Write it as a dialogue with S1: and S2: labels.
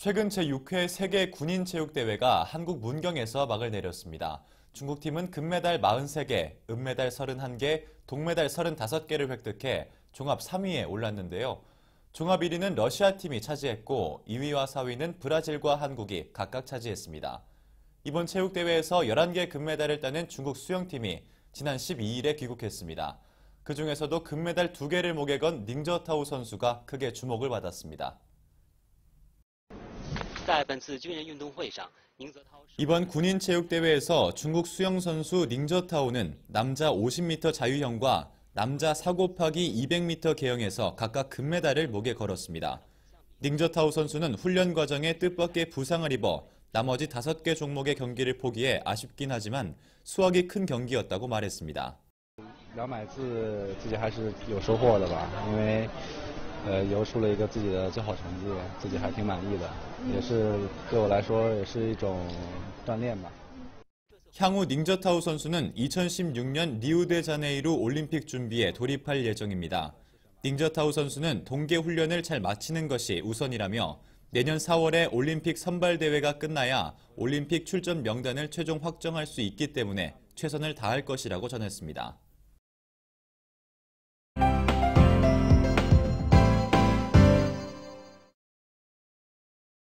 S1: 최근 제6회 세계 군인체육대회가 한국 문경에서 막을 내렸습니다. 중국팀은 금메달 43개, 은메달 31개, 동메달 35개를 획득해 종합 3위에 올랐는데요. 종합 1위는 러시아 팀이 차지했고 2위와 4위는 브라질과 한국이 각각 차지했습니다. 이번 체육대회에서 11개 금메달을 따낸 중국 수영팀이 지난 12일에 귀국했습니다. 그 중에서도 금메달 2개를 목에 건닝저타우 선수가 크게 주목을 받았습니다. 이번 군인 체육대회에서 중국 수영 선수 닝저타오는 남자 50m 자유형과 남자 4 곱하기 200m 계형에서 각각 금메달을 목에 걸었습니다. 닝저타오 선수는 훈련 과정에 뜻밖의 부상을 입어 나머지 다섯 개 종목의 경기를 포기해 아쉽긴 하지만 수확이 큰 경기였다고 말했습니다. 呃，游出了一个自己的最好成绩，自己还挺满意的，也是对我来说也是一种锻炼吧。 향후 닝저타우 선수는 2016년 리우데자네이루 올림픽 준비에 돌입할 예정입니다. 닝저타우 선수는 동계 훈련을 잘 마치는 것이 우선이라며 내년 4월에 올림픽 선발 대회가 끝나야 올림픽 출전 명단을 최종 확정할 수 있기 때문에 최선을 다할 것이라고 전했습니다.